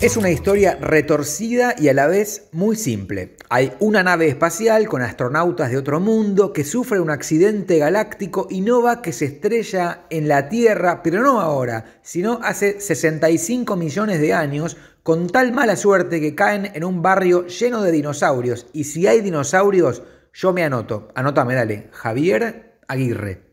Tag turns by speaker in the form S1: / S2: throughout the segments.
S1: Es una historia retorcida y a la vez muy simple. Hay una nave espacial con astronautas de otro mundo que sufre un accidente galáctico y Nova que se estrella en la Tierra, pero no ahora, sino hace 65 millones de años, con tal mala suerte que caen en un barrio lleno de dinosaurios. Y si hay dinosaurios, yo me anoto. Anótame, dale. Javier Aguirre.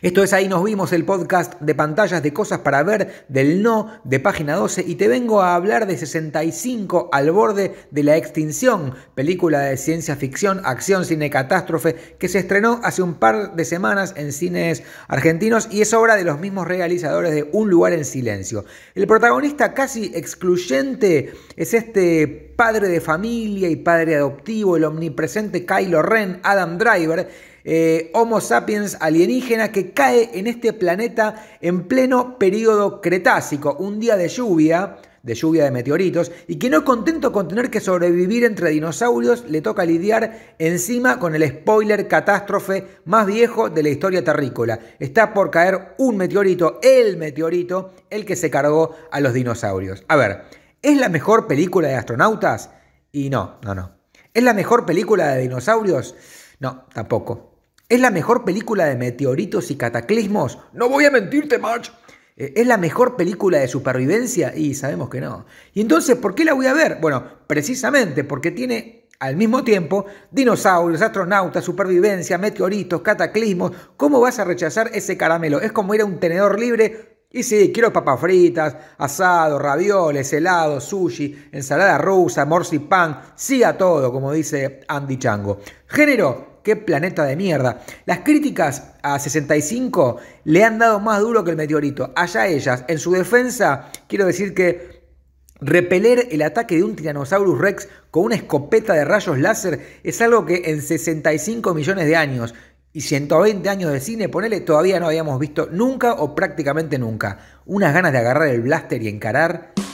S1: Esto es Ahí nos vimos el podcast de pantallas de cosas para ver del no de página 12 y te vengo a hablar de 65 al borde de la extinción, película de ciencia ficción, acción, cine catástrofe que se estrenó hace un par de semanas en cines argentinos y es obra de los mismos realizadores de Un lugar en silencio. El protagonista casi excluyente es este padre de familia y padre adoptivo, el omnipresente Kylo Ren, Adam Driver, eh, Homo sapiens alienígena que cae en este planeta en pleno periodo Cretácico, un día de lluvia, de lluvia de meteoritos, y que no contento con tener que sobrevivir entre dinosaurios, le toca lidiar encima con el spoiler catástrofe más viejo de la historia terrícola. Está por caer un meteorito, el meteorito, el que se cargó a los dinosaurios. A ver, ¿es la mejor película de astronautas? Y no, no, no. ¿Es la mejor película de dinosaurios? No, tampoco. ¿Es la mejor película de meteoritos y cataclismos? No voy a mentirte, March. Eh, ¿Es la mejor película de supervivencia? Y sabemos que no. ¿Y entonces por qué la voy a ver? Bueno, precisamente porque tiene al mismo tiempo dinosaurios, astronautas, supervivencia, meteoritos, cataclismos. ¿Cómo vas a rechazar ese caramelo? Es como ir a un tenedor libre y sí, quiero papas fritas, asado, ravioles, helado, sushi, ensalada rusa, morcipán, sí a todo, como dice Andy Chango. Género, qué planeta de mierda. Las críticas a 65 le han dado más duro que el meteorito. Allá ellas, en su defensa, quiero decir que Repeler el ataque de un Tyrannosaurus Rex con una escopeta de rayos láser es algo que en 65 millones de años y 120 años de cine, ponele, todavía no habíamos visto nunca o prácticamente nunca. Unas ganas de agarrar el blaster y encarar.